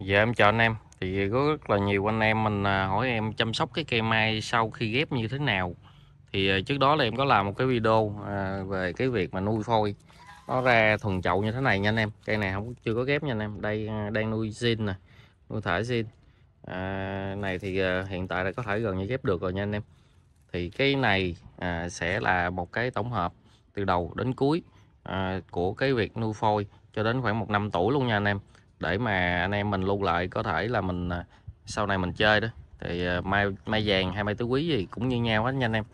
Dạ em chào anh em Thì có rất là nhiều anh em mình à, hỏi em chăm sóc cái cây mai sau khi ghép như thế nào Thì à, trước đó là em có làm một cái video à, về cái việc mà nuôi phôi Nó ra thuần chậu như thế này nha anh em Cây này không chưa có ghép nha anh em Đây đang nuôi zin nè Nuôi thả zin à, Này thì hiện tại là có thể gần như ghép được rồi nha anh em Thì cái này à, sẽ là một cái tổng hợp từ đầu đến cuối à, Của cái việc nuôi phôi cho đến khoảng một năm tuổi luôn nha anh em để mà anh em mình lưu lại có thể là mình à, sau này mình chơi đó thì à, mai mai vàng hay mai tứ quý gì cũng như nhau hết nha anh em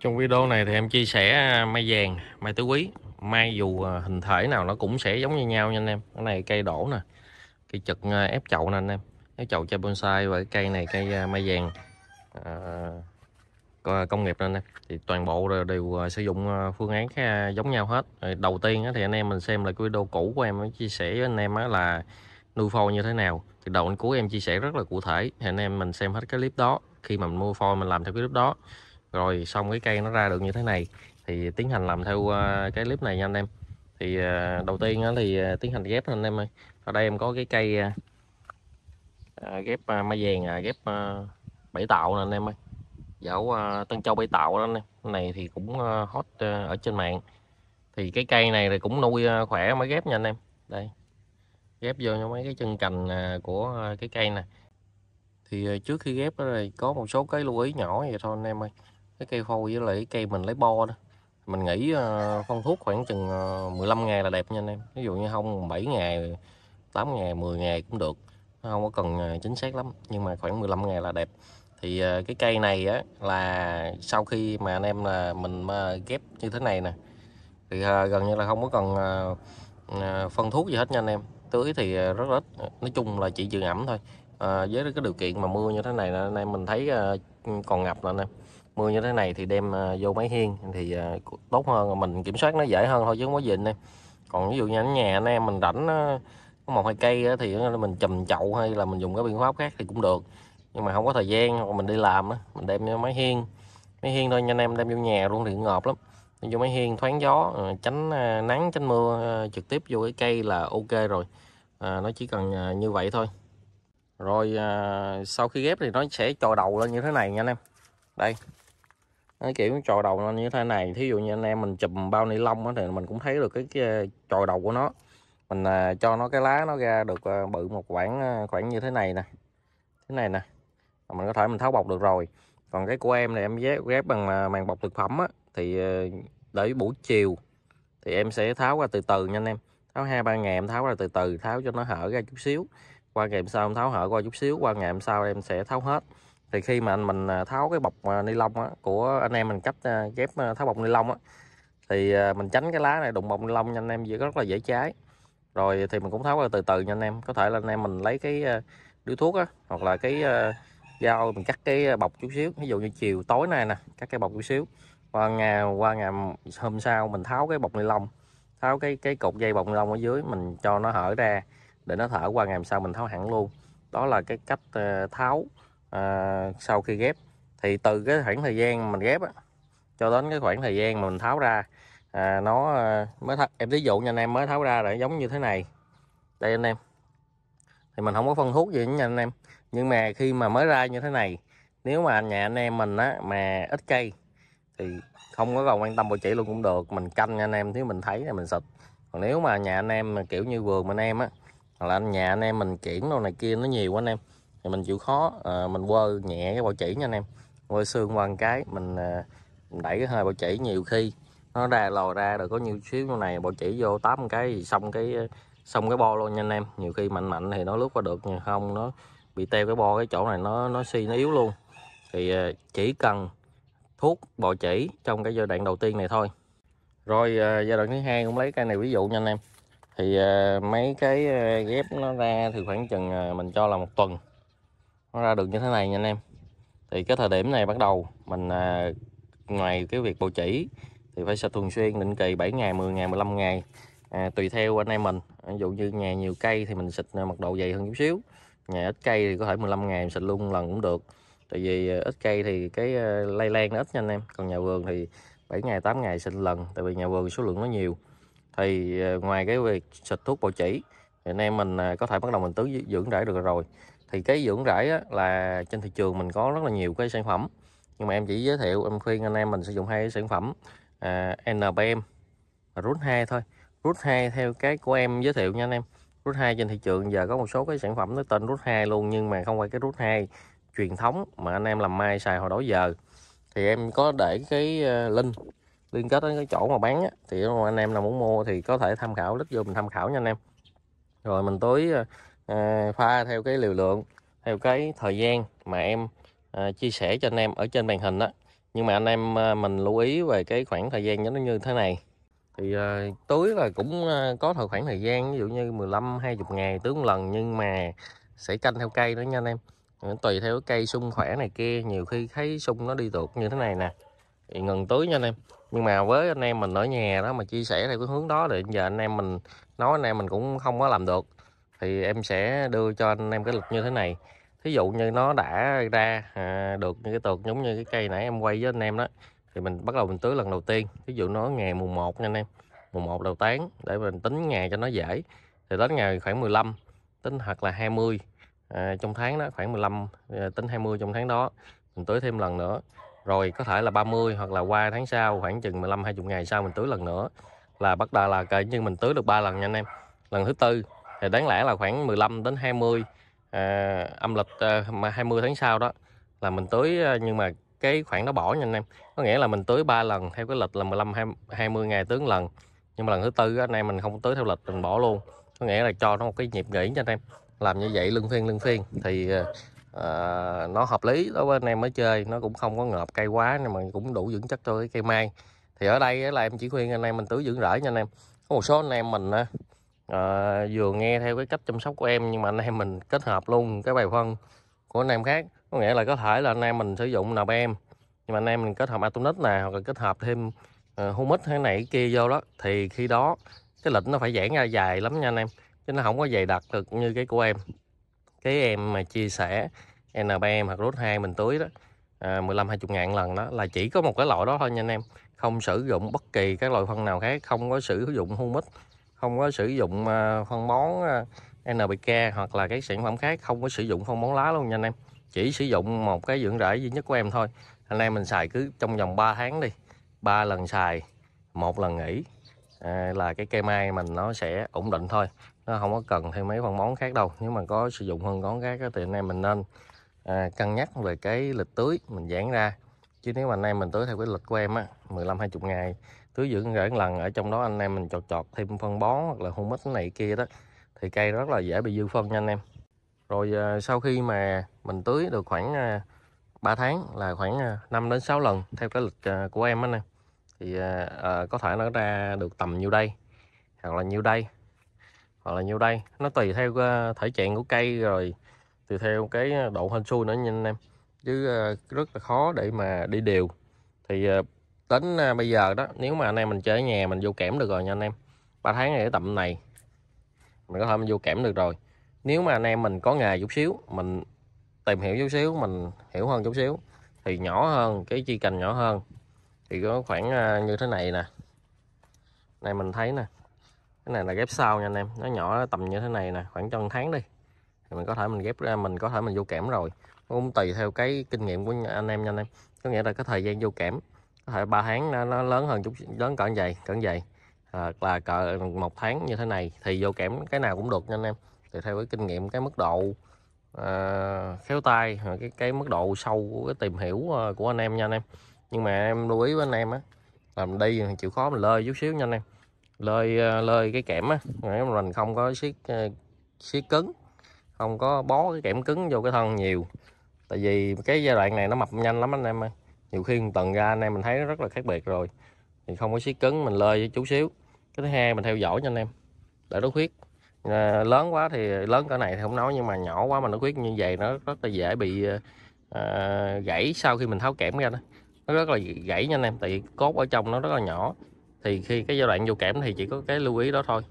trong video này thì em chia sẻ à, mai vàng mai tứ quý mai dù hình thể nào nó cũng sẽ giống như nhau nha anh em cái này cây đổ nè cây chật ép chậu nè anh em ép chậu chai bonsai và cái cây này cây mai vàng à, Ờ, công nghiệp lên thì toàn bộ đều ờ, sử dụng ờ, phương án giống nhau hết đầu tiên thì anh em mình xem là video cũ của em chia sẻ với anh em là nuôi phôi như thế nào thì đầu đến cuối em chia sẻ rất là cụ thể thì anh em mình xem hết cái clip đó khi mà mình mua phôi mình làm theo cái clip đó rồi xong cái cây nó ra được như thế này thì tiến hành làm theo cái clip này nha anh em thì đầu tiên thì tiến hành ghép anh em ơi ở đây em có cái cây ghép mai vàng ghép bảy tạo nè anh em ơi dảo dạ, à, Tân Châu Bay Tạo đó anh này thì cũng à, hot à, ở trên mạng thì cái cây này thì cũng nuôi khỏe mới ghép nha anh em đây ghép vô cho mấy cái chân cành của cái cây này thì trước khi ghép thì có một số cái lưu ý nhỏ vậy thôi anh em ơi cái cây phôi với lại cây mình lấy bo đó mình nghĩ phong thuốc khoảng chừng 15 ngày là đẹp nha anh em ví dụ như không 7 ngày 8 ngày 10 ngày cũng được không có cần chính xác lắm nhưng mà khoảng 15 ngày là đẹp thì ờ, cái cây này á là sau khi mà anh em là mình ghép như thế này nè thì ờ, gần như là không có cần ờ, phân thuốc gì hết nha anh em tưới thì rất ít nói chung là chỉ dưỡng ẩm thôi à, với cái điều kiện mà mưa như thế này anh em mình thấy còn ngập là anh em mưa như thế này thì đem vô máy hiên thì tốt hơn mình kiểm soát nó dễ hơn thôi chứ không có gì anh em còn ví dụ như ở nhà anh em mình rảnh có một hai cây thì mình chùm chậu hay là mình dùng cái biện pháp khác thì cũng được nhưng mà không có thời gian hoặc mình đi làm á mình đem vô máy hiên máy hiên thôi nha anh em đem vô nhà luôn thì ngợp lắm đem vô máy hiên thoáng gió ờ, tránh ờ, nắng tránh mưa ờ, trực tiếp vô cái cây là ok rồi à, nó chỉ cần như vậy thôi rồi à, sau khi ghép thì nó sẽ trò đầu lên như thế này nha anh em đây nó kiểu trò đầu lên như thế này thí dụ như anh em mình chùm bao ni lông thì mình cũng thấy được cái, cái trò đầu của nó mình à, cho nó cái lá nó ra được à, bự một khoảng khoảng như thế này nè thế này nè mình có thể mình tháo bọc được rồi còn cái của em này em ghép, ghép bằng à, màng bọc thực phẩm á thì ờ, để buổi chiều thì em sẽ tháo ra từ từ nha anh em tháo hai ba ngày em tháo ra từ từ tháo cho nó hở ra chút xíu qua ngày hôm sau em tháo hở qua chút xíu qua ngày hôm sau em sẽ tháo hết thì khi mà anh mình à, tháo cái bọc à, ni lông á, của anh em mình cách ghép tháo bọc ni lông á thì mình tránh cái lá này đụng bọc ni lông nha anh em rất là dễ cháy rồi thì mình cũng tháo ra từ từ nha anh em có thể là anh em mình lấy cái điếu thuốc á hoặc là cái dao mình cắt cái bọc chút xíu ví dụ như chiều tối nay nè cắt cái bọc chút xíu qua ngày qua ngày hôm sau mình tháo cái bọc ni lông tháo cái cái cột dây bọc ni lông ở dưới mình cho nó hở ra để nó thở qua ngày hôm sau mình tháo hẳn luôn đó là cái cách ờ, tháo à, sau khi ghép thì từ cái khoảng thời gian mình ghép á, cho đến cái khoảng thời gian mà mình tháo ra à, nó ờ, mới th em ví dụ như anh em mới tháo ra để giống như thế này đây anh em thì mình không có phân thuốc gì nha anh em nhưng mà khi mà mới ra như thế này nếu mà nhà anh em mình á mà ít cây thì không có còn quan tâm bộ chỉ luôn cũng được mình canh anh em nếu mình thấy là mình xịt còn nếu mà nhà anh em mà kiểu như vườn anh em á hoặc là nhà anh em mình chuyển đồ này kia nó nhiều quá anh em thì mình chịu khó à, mình quơ nhẹ cái bộ chỉ nha anh em quơ xương qua cái mình, à, mình đẩy cái hơi bộ chỉ nhiều khi nó ra lò ra rồi có nhiều xíu như này bộ chỉ vô tám cái xong cái ờ, xong cái bo luôn nha anh em nhiều khi mạnh mạnh thì nó lướt qua được nhưng không nó bị teo cái bo cái chỗ này nó nó suy nó yếu luôn thì ờ, chỉ cần thuốc bò chỉ trong cái giai đoạn đầu tiên này thôi rồi ờ, giai đoạn thứ hai cũng lấy cây này ví dụ nha anh em thì ờ, mấy cái ghép nó ra thì khoảng chừng mình cho là một tuần nó ra được như thế này nha anh em thì cái thời điểm này bắt đầu mình ngoài cái việc bầu chỉ thì phải xịt thường xuyên định kỳ 7 ngày 10 ngày 15 ngày à, tùy theo anh em mình ví dụ như nhà nhiều cây thì mình xịt mật độ dày hơn chút xíu nhà ít cây thì có thể 15 ngày mình xịt luôn lần cũng được tại vì ờ, ít cây thì cái ờ, lây lan nó ít nhanh em còn nhà vườn thì 7 ngày 8 ngày xịt lần tại vì nhà vườn số lượng nó nhiều thì ờ, ngoài cái việc xịt thuốc bào chỉ thì anh em mình có thể bắt đầu mình tứ dưỡng rải được rồi thì cái dưỡng rải là trên thị trường mình có rất là nhiều cái sản phẩm nhưng mà em chỉ giới thiệu em khuyên anh em mình sử dụng hai sản phẩm à, NBM và Root 2 thôi Root 2 theo cái của em giới thiệu nha anh em Rút 2 trên thị trường giờ có một số cái sản phẩm nó tên rút 2 luôn nhưng mà không phải cái rút 2 truyền thống mà anh em làm mai xài hồi đó giờ thì em có để cái ờ, link liên kết đến cái chỗ mà bán á, thì anh em nào muốn mua thì có thể tham khảo lít vô mình tham khảo nha anh em rồi mình tới à, pha theo cái liều lượng theo cái thời gian mà em à, chia sẻ cho anh em ở trên màn hình đó nhưng mà anh em à, mình lưu ý về cái khoảng thời gian nó như thế này thì à, ờ, tưới là cũng à, có thời khoảng thời gian ví dụ như 15 20 ngày tưới một lần nhưng mà sẽ canh theo cây nữa nha anh em ờ, tùy theo cái cây sung khỏe này kia nhiều khi thấy sung nó đi tuột như thế này nè thì ngừng tưới nha anh em nhưng mà với anh em mình ở nhà đó mà chia sẻ theo cái hướng đó thì giờ anh em mình nói anh em mình cũng không có làm được thì em sẽ đưa cho anh em cái lịch như thế này thí dụ như nó đã ra à, được như cái tược giống như cái cây nãy em quay với anh em đó thì mình bắt đầu mình tưới lần đầu tiên ví dụ nó ngày mùng 1 nha anh em mùng 1 đầu tán để mình tính ngày cho nó dễ thì đến ngày khoảng 15 tính hoặc là 20 à, trong tháng đó khoảng 15 à, tính 20 trong tháng đó mình tưới thêm lần nữa rồi có thể là 30 hoặc là qua tháng sau khoảng chừng 15 20 ngày sau mình tưới lần nữa là bắt đầu là kể như mình tưới được ba lần nha anh em lần thứ tư thì đáng lẽ là khoảng 15 đến 20 à, âm lịch à, 20 tháng sau đó là mình tưới à, nhưng mà cái khoảng đó bỏ nha anh em có nghĩa là mình tưới 3 lần theo cái lịch là 15 20 ngày tưới lần nhưng mà lần thứ tư anh em mình không tưới theo lịch mình bỏ luôn có nghĩa là cho nó một cái nhịp nghỉ cho anh em làm như vậy lưng phiên lưng phiên thì à, nó hợp lý đối với anh em mới chơi nó cũng không có ngợp cây quá nhưng mà cũng đủ dưỡng chất cho cái cây mai thì ở đây là em chỉ khuyên anh em mình tưới dưỡng rễ nha anh em có một số anh em mình à, vừa nghe theo cái cách chăm sóc của em nhưng mà anh em mình kết hợp luôn cái bài phân của anh em khác có nghĩa là có thể là anh em mình sử dụng nạp em nhưng mà anh em mình kết hợp atomic nè hoặc là kết hợp thêm uh, ờ, humic thế này cái kia vô đó thì khi đó cái lĩnh nó phải giãn ra dài lắm nha anh em chứ nó không có dày đặc được như cái của em cái em mà chia sẻ NBM hoặc rút 2 mình tưới đó à, 15 20 ngàn lần đó là chỉ có một cái loại đó thôi nha anh em không sử dụng bất kỳ các loại phân nào khác không có sử dụng humic không có sử dụng uh, phân bón uh, ờ, NPK hoặc là các sản phẩm khác không có sử dụng phân bón lá luôn nha anh em chỉ sử dụng một cái dưỡng rễ duy nhất của em thôi anh em mình xài cứ trong vòng 3 tháng đi ba lần xài một lần nghỉ à, là cái cây mai mình nó sẽ ổn định thôi nó không có cần thêm mấy phân bón khác đâu nếu mà có sử dụng phân bón khác thì anh em mình nên à, cân nhắc về cái lịch tưới mình giãn ra chứ nếu mà anh em mình tưới theo cái lịch của em á 15 20 ngày tưới dưỡng rễ lần ở trong đó anh em mình chọt chọt thêm phân bón hoặc là mít này kia đó thì cây rất là dễ bị dư phân nha anh em rồi ờ, sau khi mà mình tưới được khoảng 3 ờ, tháng là khoảng 5 ờ, đến 6 lần theo cái lịch của em á em thì có thể nó ra được tầm nhiêu đây hoặc là nhiêu đây hoặc là nhiêu đây nó tùy theo thể trạng của cây rồi tùy theo cái độ hên xui nữa nha anh em chứ rất là khó để mà đi đều thì tính bây giờ đó nếu mà anh em mình chơi ở nhà mình vô kẽm được rồi nha anh em ba tháng này ở tầm này mình có thể mình vô kẽm được rồi nếu mà anh em mình có nghề chút xíu mình tìm hiểu chút xíu mình hiểu hơn chút xíu thì nhỏ hơn cái chi cành nhỏ hơn thì có khoảng à, như thế này nè này mình thấy nè cái này là ghép sau nha anh em nó nhỏ tầm như thế này nè khoảng trong tháng đi thì mình có thể mình ghép ra mình có thể mình vô kẽm rồi nó cũng tùy theo cái kinh nghiệm của anh em nha anh em có nghĩa là cái thời gian vô kẽm có thể ba tháng nó, lớn hơn chút lớn cỡ vậy cỡ vậy à, là cỡ một tháng như thế này thì vô kẽm cái nào cũng được nha anh em thì theo cái kinh nghiệm cái mức độ à, khéo tay cái cái mức độ sâu của cái tìm hiểu ờ, của anh em nha anh em nhưng mà em lưu ý với anh em á làm đi chịu khó mình lơi chút xíu nha anh em lơi ờ, lơi cái kẽm á mình không có siết ờ, siết cứng không có bó cái kẽm cứng vô cái thân nhiều tại vì cái giai đoạn này nó mập nhanh lắm anh em ơi nhiều khi một tuần ra anh em mình thấy nó rất là khác biệt rồi thì không có siết cứng mình lơi chút xíu cái thứ hai mình theo dõi cho anh em để nó khuyết à, lớn quá thì lớn cỡ này thì không nói nhưng mà nhỏ quá mà nó quyết như vậy nó rất là dễ bị à, gãy sau khi mình tháo kẽm ra đó nó rất là gãy nha anh em tại cốt ở trong nó rất là nhỏ thì khi cái giai đoạn vô kẽm thì chỉ có cái lưu ý đó thôi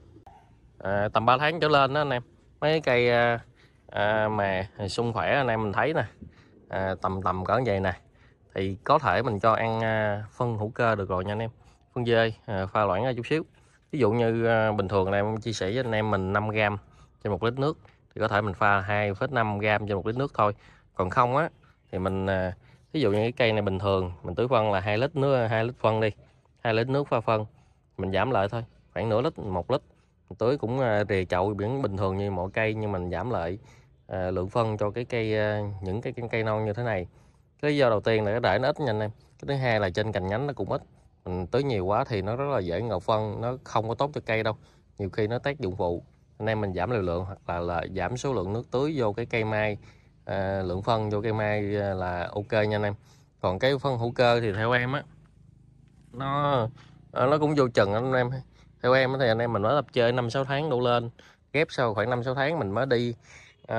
à, tầm 3 tháng trở lên đó anh em mấy cây à, à, mà sung khỏe anh em mình thấy nè à, tầm tầm cỡ vậy nè thì có thể mình cho ăn à, phân hữu cơ được rồi nha anh em phân dê à, pha loãng ra chút xíu ví dụ như à, bình thường này em chia sẻ với anh em mình 5 gram trên một lít nước thì có thể mình pha 2,5 gram trên một lít nước thôi còn không á thì mình à, ví dụ như cái cây này bình thường mình tưới phân là hai lít nước hai lít phân đi hai lít nước pha phân mình giảm lại thôi khoảng nửa lít một lít mình tưới cũng à, rìa chậu biển bình thường như mọi cây nhưng mình giảm lại lượng phân cho cái cây những cái cây non như thế này cái lý do đầu tiên là cái rễ nó ít nhanh em cái thứ hai là trên cành nhánh nó cũng ít mình tưới nhiều quá thì nó rất là dễ ngập phân nó không có tốt cho cây đâu nhiều khi nó tác dụng phụ anh em mình giảm liều lượng hoặc là, là giảm số lượng nước tưới vô cái cây mai à, lượng phân vô cây mai à, là ok nha anh em còn cái phân hữu cơ thì theo em á nó à, nó cũng vô chừng anh em theo em thì anh em mình mới lập chơi năm sáu tháng đổ lên ghép sau khoảng năm sáu tháng mình mới đi uh,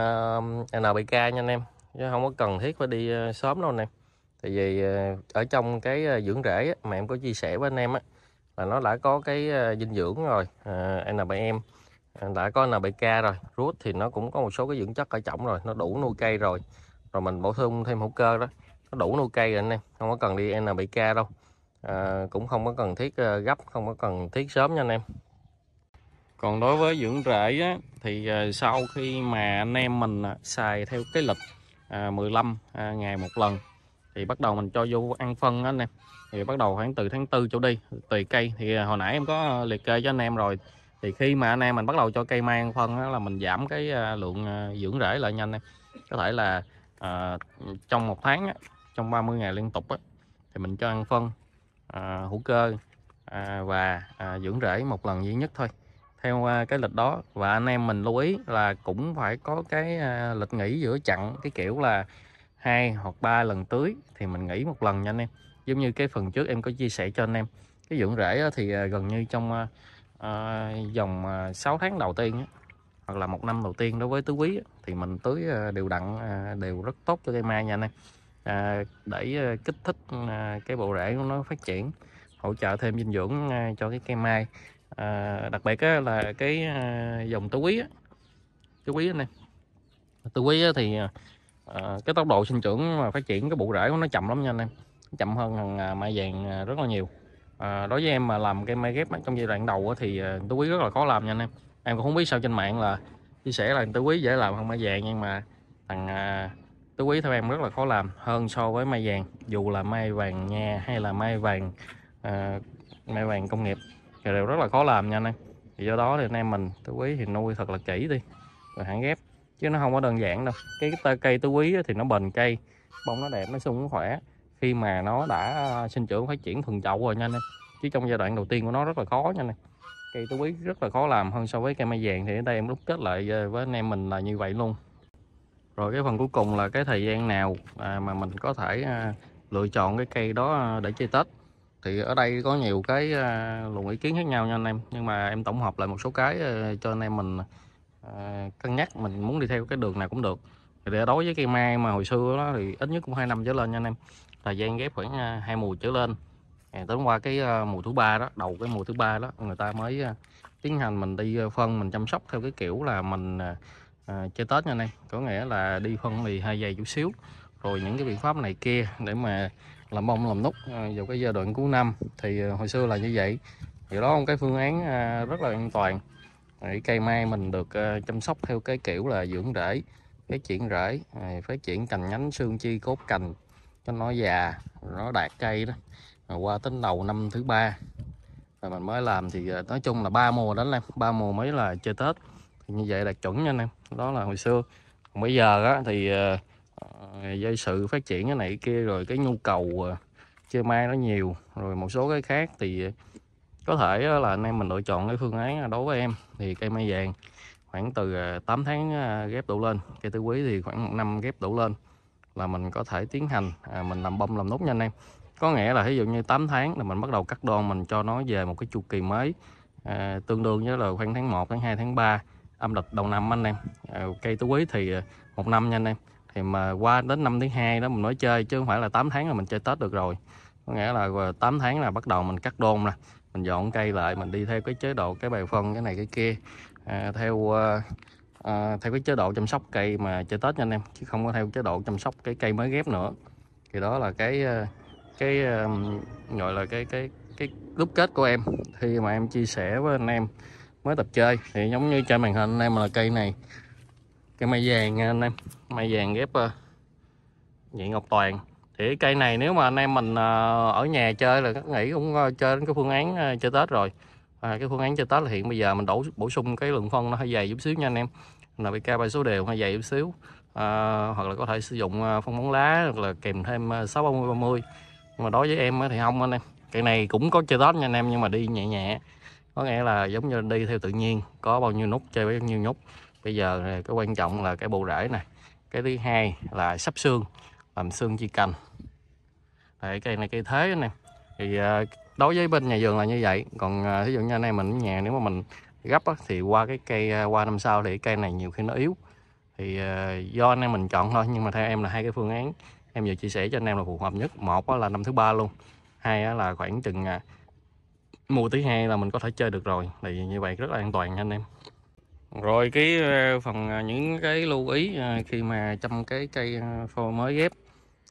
à, NPK nha anh em chứ không có cần thiết phải đi uh, sớm đâu anh em tại vì ờ, ở trong cái ờ, dưỡng rễ mà em có chia sẻ với anh em á là nó đã có cái ờ, dinh dưỡng rồi à, N7M đã có NPK rồi rút thì nó cũng có một số cái dưỡng chất ở trọng rồi nó đủ nuôi cây rồi rồi mình bổ sung thêm hữu cơ đó nó đủ nuôi cây rồi anh em không có cần đi NPK đâu à, cũng không có cần thiết gấp không có cần thiết sớm nha anh em còn đối với dưỡng rễ á, thì sau khi mà anh em mình à, xài theo cái lịch à, 15 ngày một lần thì bắt đầu mình cho vô ăn phân anh em thì bắt đầu khoảng từ tháng tư chỗ đi tùy cây thì à, hồi nãy em có à, liệt kê cho anh em rồi thì khi mà anh em mình bắt đầu cho cây mang phân đó là mình giảm cái à, lượng dưỡng rễ lại nhanh em có thể là à, trong một tháng á, trong 30 ngày liên tục á, thì mình cho ăn phân à, hữu cơ à, và à, dưỡng rễ một lần duy nhất thôi theo à, cái lịch đó và anh em mình lưu ý là cũng phải có cái à, lịch nghỉ giữa chặn cái kiểu là hai hoặc ba lần tưới thì mình nghỉ một lần nha anh em giống như cái phần trước em có chia sẻ cho anh em cái dưỡng rễ thì à, gần như trong à, dòng à, 6 à, tháng đầu tiên hoặc là một năm đầu tiên đối với tứ quý thì mình tưới đều đặn đều rất tốt cho cây mai nha anh em để kích thích cái bộ rễ của nó phát triển hỗ trợ thêm dinh dưỡng cho cái cây mai đặc biệt là cái dòng tứ quý tứ quý này tứ quý thì à, cái tốc độ sinh trưởng và phát triển cái bộ rễ của nó chậm lắm nha anh em chậm hơn thằng à, mai vàng à, rất là nhiều à, đối với em mà làm cái mai ghép trong giai đoạn đầu thì ờ, tôi quý rất là khó làm nha anh em em cũng không biết sao trên mạng là chia sẻ là tôi quý dễ làm hơn mai vàng nhưng mà thằng à, tôi quý theo em rất là khó làm hơn so với mai vàng dù là mai vàng nha hay là mai vàng à, mai vàng công nghiệp thì đều rất là khó làm nha anh em thì do đó thì anh em mình tôi quý thì nuôi thật là kỹ đi rồi hãng ghép chứ nó không có đơn giản đâu cái cây tứ quý thì nó bền cây bông nó đẹp nó sung nó khỏe khi mà nó đã à, sinh trưởng phát triển thuần chậu rồi nha anh chứ trong giai đoạn đầu tiên của nó rất là khó nha anh cây tứ quý rất là khó làm hơn so với cây mai vàng thì ở đây em rút kết lại với anh em mình là như vậy luôn rồi cái phần cuối cùng là cái thời gian nào à, mà mình có thể à, lựa chọn cái cây đó để chơi tết thì ở đây có nhiều cái luồng ý kiến khác nhau nha anh em nhưng mà em tổng hợp lại một số cái cho anh em mình Ờ, cân nhắc mình muốn đi theo cái đường nào cũng được để đối với cây mai mà hồi xưa đó thì ít nhất cũng hai năm trở lên nha anh em thời gian ghép khoảng ờ, hai mùa trở lên à, tới qua cái ờ, mùa thứ ba đó đầu cái mùa thứ ba đó người ta mới tiến hành mình đi phân mình chăm sóc theo cái kiểu là mình à, chơi tết nha anh em có nghĩa là đi phân thì hai dày chút xíu rồi những cái biện pháp này kia để mà làm bông làm nút vào cái giai đoạn cuối năm thì hồi xưa là như vậy thì đó một cái phương án rất là an toàn Đấy, cây mai mình được ờ, chăm sóc theo cái kiểu là dưỡng rễ phát triển rễ ờ, phát triển cành nhánh xương chi cốt cành cho nó già nó đạt cây đó rồi qua tính đầu năm thứ ba rồi mình mới làm thì ờ, nói chung là ba mùa đó anh em ba mùa mới là chơi tết thì như vậy là chuẩn nha anh em đó là hồi xưa còn bây giờ á thì dây sự phát triển cái này kia rồi cái nhu cầu chơi mai nó nhiều rồi một số cái khác thì có thể là anh em mình lựa chọn cái phương án à, đối với em thì cây mai vàng khoảng từ 8 à, tháng à, ghép đủ lên cây tứ quý thì khoảng một năm ghép đủ lên là mình có thể tiến hành à, mình làm bông làm nút nha anh em có nghĩa là ví dụ như 8 tháng là mình bắt đầu cắt đon mình cho nó về một cái chu kỳ mới à, tương đương với là khoảng tháng 1 tháng 2 tháng 3 âm lịch đầu năm anh em à, cây tứ quý thì một năm nha anh em thì mà qua đến năm thứ hai đó mình nói chơi chứ không phải là 8 tháng là mình chơi Tết được rồi có nghĩa là 8 tháng là bắt đầu mình cắt đôn nè mình dọn cây lại mình đi theo cái chế độ cái bài phân cái này cái kia à, theo à, à theo cái chế độ chăm sóc cây mà chơi tết nha anh em chứ không có theo chế độ chăm sóc cái cây mới ghép nữa thì đó là cái à, cái à, gọi là cái cái cái đúc kết của em khi mà em chia sẻ với anh em mới tập chơi thì giống như trên màn hình anh em là cây này cây mai vàng nha anh em mai vàng ghép vậy ngọc toàn thì cây này nếu mà anh em mình ờ, ở nhà chơi là các nghĩ cũng ờ, chơi đến cái phương án ờ, chơi tết rồi à, cái phương án chơi tết là hiện bây giờ mình đổ bổ sung cái lượng phân nó hơi dày chút xíu nha anh em là bị cao bài số đều hơi dày chút xíu à, hoặc là có thể sử dụng phân bón lá hoặc là kèm thêm sáu ba mươi ba mươi mà đối với em thì không anh em cây này cũng có chơi tết nha anh em nhưng mà đi nhẹ nhẹ có nghĩa là giống như đi theo tự nhiên có bao nhiêu nút chơi bao nhiêu nút bây giờ cái quan trọng là cái bộ rễ này cái thứ hai là sắp xương làm xương chi cành Đấy, cây này cây thế này thì à, đối với bên nhà vườn là như vậy còn ví à, dụ như anh em mình nhà nếu mà mình gấp á, thì qua cái cây à, qua năm sau thì cây này nhiều khi nó yếu thì do anh em mình chọn thôi nhưng mà theo em là hai cái phương án em vừa chia sẻ cho anh em là phù hợp nhất một là năm thứ ba luôn hai là khoảng chừng mùa thứ hai là mình có thể chơi được rồi thì như vậy rất là an toàn nha anh em rồi cái phần những cái lưu ý khi mà chăm cái cây phô mới ghép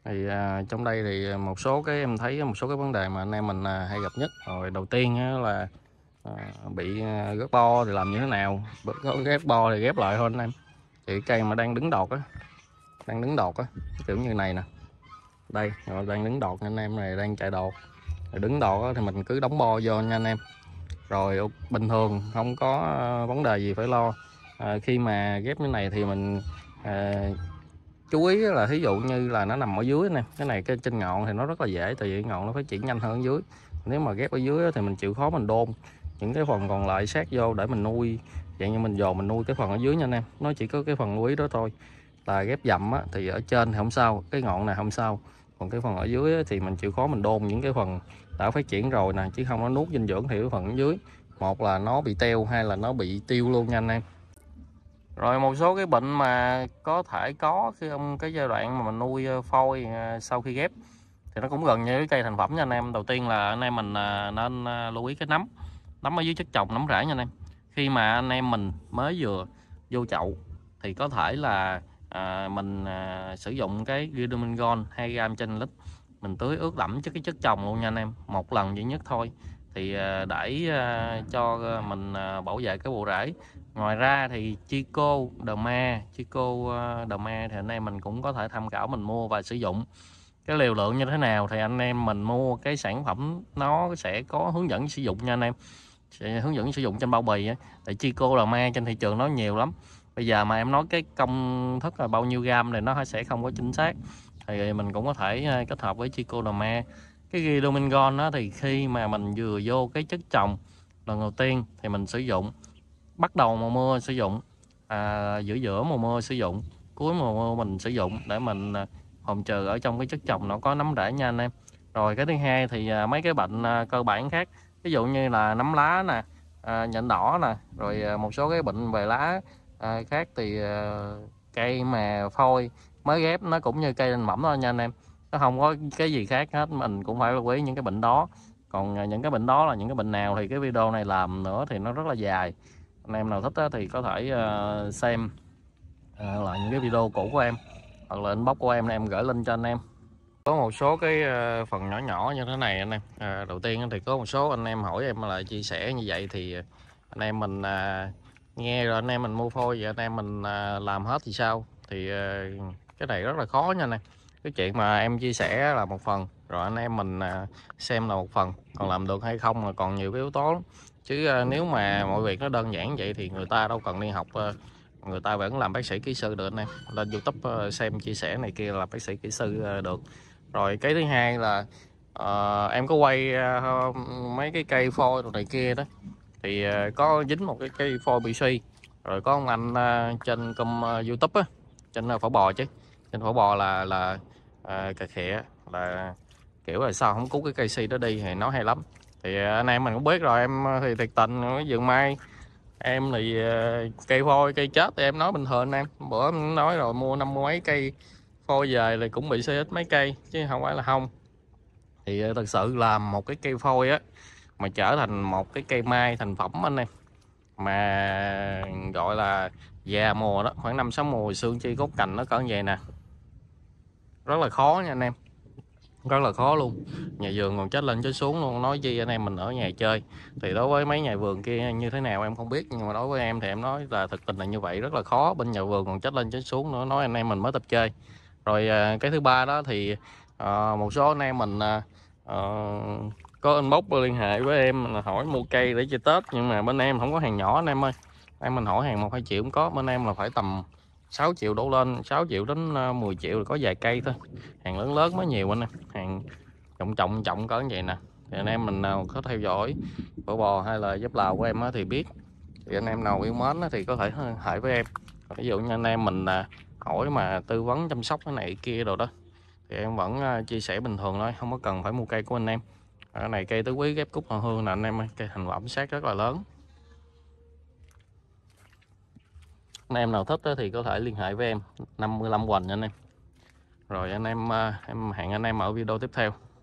thì à, trong đây thì một số cái em thấy một số cái vấn đề mà anh em mình à, hay gặp nhất rồi đầu tiên á, là à, bị à, gớt bo thì làm như thế nào có ghép bo thì ghép lại thôi anh em thì cây mà đang đứng đọt á đang đứng đọt á kiểu như này nè đây rồi đang đứng đọt anh em này đang chạy đọt rồi đứng đọt á, thì mình cứ đóng bo vô nha anh em rồi bình thường không có à, vấn đề gì phải lo à, khi mà ghép như này thì mình à, chú ý là thí dụ như là nó nằm ở dưới nè cái này cái trên ngọn thì nó rất là dễ tại vì ngọn nó phát triển nhanh hơn ở dưới nếu mà ghép ở dưới thì mình chịu khó mình đôn những cái phần còn lại sát vô để mình nuôi dạng như mình dồn mình nuôi cái phần ở dưới nha anh em nó chỉ có cái phần lưu ý đó thôi là ghép dặm á, thì ở trên thì không sao cái ngọn này không sao còn cái phần ở dưới á, thì mình chịu khó mình đôn những cái phần đã phát triển rồi nè chứ không nó nuốt dinh dưỡng thì cái phần ở dưới một là nó bị teo hai là nó bị tiêu luôn nha anh em rồi một số cái bệnh mà có thể có khi ông cái giai đoạn mà mình nuôi ờ, phôi ờ, sau khi ghép thì nó cũng gần như cái cây thành phẩm nha anh em đầu tiên là anh em mình ờ, nên lưu ý cái nấm nấm ở dưới chất trồng nấm rễ nha anh em khi mà anh em mình mới vừa vô chậu thì có thể là à, mình à, sử dụng cái guidomingon 2 gram trên lít mình tưới ướt đẫm cho cái chất trồng luôn nha anh em một lần duy nhất thôi thì à, để à, cho mình à, bảo vệ cái bộ rễ ngoài ra thì Chico Đờ Ma Chico ờ, Đờ Ma thì anh em mình cũng có thể tham khảo mình mua và sử dụng cái liều lượng như thế nào thì anh em mình mua cái sản phẩm nó sẽ có hướng dẫn sử dụng nha anh em sẽ hướng dẫn sử dụng trên bao bì tại Chico Đờ Ma trên thị trường nó nhiều lắm bây giờ mà em nói cái công thức là bao nhiêu gam thì nó sẽ không có chính xác thì mình cũng có thể ờ, kết hợp với Chico Đờ Ma cái ghi Domingon đó thì khi mà mình vừa vô cái chất trồng lần đầu tiên thì mình sử dụng bắt đầu mùa mưa sử dụng à, giữa giữa mùa mưa sử dụng cuối mùa mưa mình sử dụng để mình à, phòng trừ ở trong cái chất trồng nó có nấm rễ nha anh em rồi cái thứ hai thì à, mấy cái bệnh à, cơ bản khác ví dụ như là nấm lá nè nhện đỏ nè rồi một số cái bệnh về lá khác thì cây mà phôi mới ghép nó cũng như cây lên mẩm thôi nha anh em nó không có cái gì khác hết mình cũng phải lưu ý những cái bệnh đó còn những cái bệnh đó là những cái bệnh nào thì cái video này làm nữa thì nó rất là dài anh em nào thích thì có thể ờ, xem ờ, lại những cái video cũ của em hoặc là inbox của em em gửi link cho anh em có một số cái ờ, phần nhỏ nhỏ như thế này anh em đầu tiên thì có một số anh em hỏi em là chia sẻ như vậy thì anh em mình nghe rồi anh em mình mua phôi và anh em mình làm hết thì sao thì cái này rất là khó nha anh em cái chuyện mà em chia sẻ là một phần rồi anh em mình à, xem là một phần còn làm được hay không là còn nhiều cái yếu tố lắm. chứ à, nếu mà mọi việc nó đơn giản vậy thì người ta đâu cần đi học à, người ta vẫn làm bác sĩ kỹ sư được anh em lên youtube xem chia sẻ này kia là bác sĩ kỹ sư được rồi cái thứ hai là uh, em có quay uh, mấy cái cây phôi đồ này kia đó thì uh, có dính một cái cây phôi bị suy rồi có ông anh uh, trên công uh, youtube á trên uh, phở bò chứ trên phở bò là là uh, cà khịa là kiểu là sao không cứu cái cây si đó đi thì nó hay lắm thì à, anh em mình cũng biết rồi em à, thì thiệt tình cái vườn mai em thì à, cây phôi cây chết thì em nói bình thường anh em bữa em nói rồi mua năm mấy cây phôi về thì cũng bị xê ít mấy cây chứ không phải là không thì thật sự làm một cái cây phôi á mà trở thành một cái cây mai thành phẩm anh em mà gọi là già mùa đó khoảng năm sáu mùa xương chi gốc cành nó cỡ như vậy nè rất là khó nha anh em rất là khó luôn nhà vườn còn chết lên chết xuống luôn nói chi anh em mình ở nhà chơi thì đối với mấy nhà vườn kia như thế nào em không biết nhưng mà đối với em thì em nói là thực tình là như vậy rất là khó bên nhà vườn còn chết lên chết xuống nữa nói anh em mình mới tập chơi rồi à, cái thứ ba đó thì à, một số anh em mình à, ờ, có inbox liên hệ với em hỏi mua cây để chơi tết nhưng mà bên em không có hàng nhỏ anh em ơi em mình hỏi hàng một hai triệu cũng có bên em là phải tầm 6 triệu đổ lên 6 triệu đến 10 ờ, triệu có vài cây thôi hàng lớn lớn mới nhiều anh em hàng trọng trọng trọng có như vậy nè thì anh em mình nào có theo dõi bữa bò hay là giúp lào của em thì biết thì anh em nào yêu mến thì có thể hỏi với em ví dụ như anh em mình à, hỏi mà tư vấn chăm sóc cái này kia rồi đó thì em vẫn ờ, chia sẻ bình thường thôi không có cần phải mua cây của anh em ở này cây tứ quý ghép cúc hoa hương là anh em cây thành phẩm sát rất là lớn anh em nào thích thì có thể liên hệ với em 55 hoành anh em rồi anh em à, em hẹn anh em ở video tiếp theo